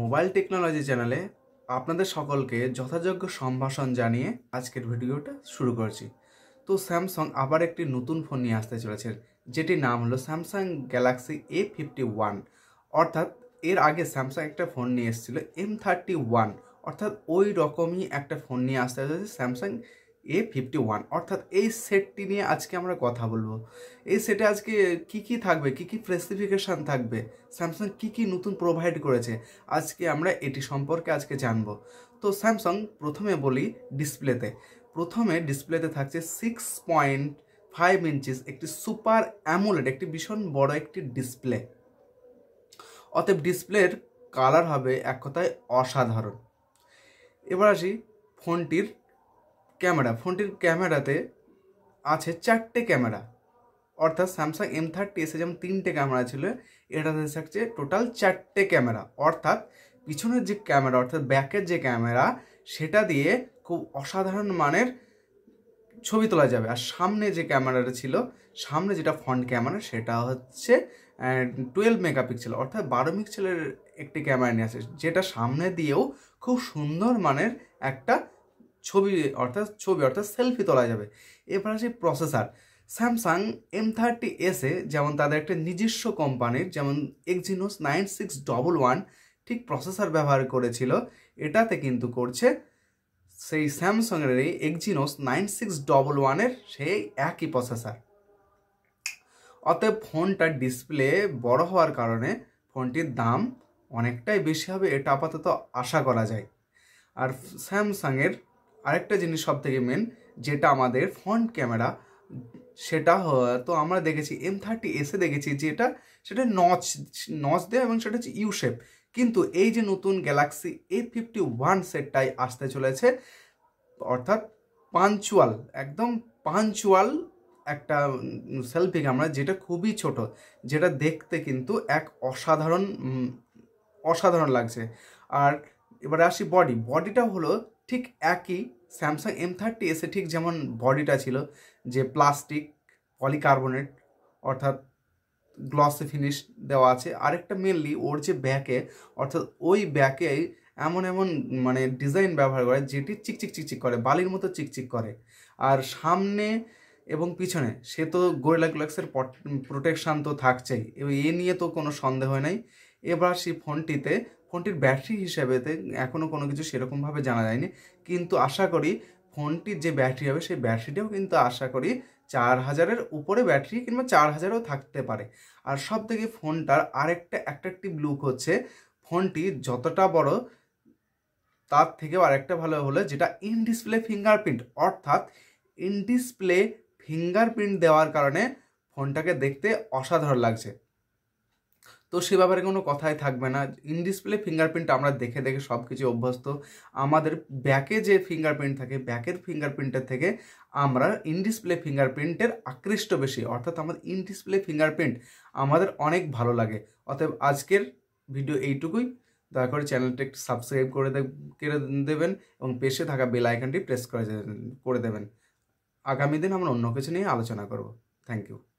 mobile technology চ্যানেলে আপনাদের সকলকে যথাযোগ্য সম্ভাষণ জানিয়ে আজকের ভিডিওটা শুরু করছি তো স্যামসাং আবার একটি নতুন ফোন নিয়ে আসতে চলেছে যেটির নাম হলো Samsung Galaxy A fifty one অর্থাৎ এর আগে স্যামসাং একটা ফোন নিয়ে এসেছিলো এম থার্টি ওয়ান অর্থাৎ ওই রকমই একটা ফোন নিয়ে আসতে চলেছে স্যামসাং এ ফিফটি ওয়ান অর্থাৎ এই সেটটি নিয়ে আজকে আমরা কথা বলবো এই সেটে আজকে কি কি থাকবে কি কি স্পেসিফিকেশান থাকবে স্যামসাং কি কি নতুন প্রোভাইড করেছে আজকে আমরা এটি সম্পর্কে আজকে জানব তো স্যামসাং প্রথমে বলি ডিসপ্লেতে প্রথমে ডিসপ্লেতে থাকছে সিক্স পয়েন্ট ফাইভ ইঞ্চিস একটি সুপার অ্যামুলেড একটি ভীষণ বড় একটি ডিসপ্লে অতএব ডিসপ্লের কালার হবে এক কথায় অসাধারণ এবার আসি ফোনটির ক্যামেরা ফোনটির ক্যামেরাতে আছে চারটে ক্যামেরা অর্থাৎ স্যামসাং এম থার্টি এসে যেমন তিনটে ক্যামেরা ছিল এটাতে থাকছে টোটাল চারটে ক্যামেরা অর্থাৎ পিছনের যে ক্যামেরা অর্থাৎ ব্যাকের যে ক্যামেরা সেটা দিয়ে খুব অসাধারণ মানের ছবি তোলা যাবে আর সামনে যে ক্যামেরাটা ছিল সামনে যেটা ফ্রন্ট ক্যামেরা সেটা হচ্ছে টুয়েলভ মেগাপিক্সেল অর্থাৎ বারো পিক্সেলের একটি ক্যামেরা নিয়ে আসে যেটা সামনে দিয়েও খুব সুন্দর মানের একটা ছবি অর্থাৎ ছবি অর্থাৎ সেলফি তোলা যাবে এবার আসে প্রসেসার স্যামসাং এম থার্টি এসে যেমন তাদের একটা নিজস্ব কোম্পানির যেমন Exynos nine six double one ঠিক প্রসেসার ব্যবহার করেছিল এটাতে কিন্তু করছে সেই স্যামসাংয়ের এই এক্সিনোস নাইন সিক্স ডবল ওয়ানের সেই একই প্রসেসার অতএব ফোনটার ডিসপ্লে বড় হওয়ার কারণে ফোনটির দাম অনেকটাই বেশি হবে এটা আপাতত আশা করা যায় আর স্যামসাংয়ের আরেকটা জিনিস সব থেকে মেন যেটা আমাদের ফ্রন্ট ক্যামেরা সেটা তো আমরা দেখেছি এম থার্টি এসে দেখেছি যেটা সেটা নচ নচ দেয় এবং সেটা হচ্ছে ইউশেপ কিন্তু এই যে নতুন গ্যালাক্সি এ ফিফটি ওয়ান সেটটাই আসতে চলেছে অর্থাৎ পাঞ্চুয়াল একদম পাঞ্চুয়াল একটা সেলফি ক্যামেরা যেটা খুবই ছোট যেটা দেখতে কিন্তু এক অসাধারণ অসাধারণ লাগছে আর এবারে আসি বডি বডিটা হলো ঠিক একই স্যামসাং এম থার্টি এসে ঠিক যেমন বডিটা ছিল যে প্লাস্টিক পলিকার্বোনেট অর্থাৎ গ্লসে ফিনিশ দেওয়া আছে আরেকটা মেনলি ওর যে ব্যাকে অর্থাৎ ওই ব্যাকে এমন এমন মানে ডিজাইন ব্যবহার করে যেটি চিকচিক চিকচিক করে বালির মতো চিকচিক করে আর সামনে এবং পিছনে সে তো গোরিলা গ্লাক্সের প্রোটেকশান তো থাকছেই এবং এ নিয়ে তো কোনো সন্দেহ নাই এবার সেই ফোনটিতে ফোনটির ব্যাটারি হিসেবে এখনও কোনো কিছু সেরকমভাবে জানা যায়নি কিন্তু আশা করি ফোনটির যে ব্যাটারি হবে সেই ব্যাটারিটাও কিন্তু আশা করি চার হাজারের উপরে ব্যাটারি কিংবা চার হাজারও থাকতে পারে আর সব থেকে ফোনটার আরেকটা অ্যাট্রাকটিভ লুক হচ্ছে ফোনটি যতটা বড় তার থেকেও আরেকটা ভালো হলো যেটা ইন ডিসপ্লে ফিঙ্গারপ্রিন্ট অর্থাৎ ইন ডিসপ্লে ফিঙ্গারপ্রিন্ট দেওয়ার কারণে ফোনটাকে দেখতে অসাধারণ লাগছে তো সে ব্যাপারে কোনো কথাই থাকবে না ইন ডিসপ্লে ফিঙ্গারপ্রিন্ট আমরা দেখে দেখে সব কিছু অভ্যস্ত আমাদের ব্যাকে যে ফিঙ্গারপ্রিন্ট থাকে ব্যাকের ফিঙ্গারপ্রিন্টের থেকে আমরা ইন ডিসপ্লে ফিঙ্গারপ্রিন্টের আকৃষ্ট বেশি অর্থাৎ আমাদের ইন ডিসপ্লে ফিঙ্গারপ্রিন্ট আমাদের অনেক ভালো লাগে অতএব আজকের ভিডিও এইটুকুই দয়া করে চ্যানেলটা একটু সাবস্ক্রাইব করে করে দেবেন এবং পেশে থাকা বেল আইকনটি প্রেস করে করে দেবেন আগামী দিন আমরা অন্য কিছু নিয়ে আলোচনা করব থ্যাংক ইউ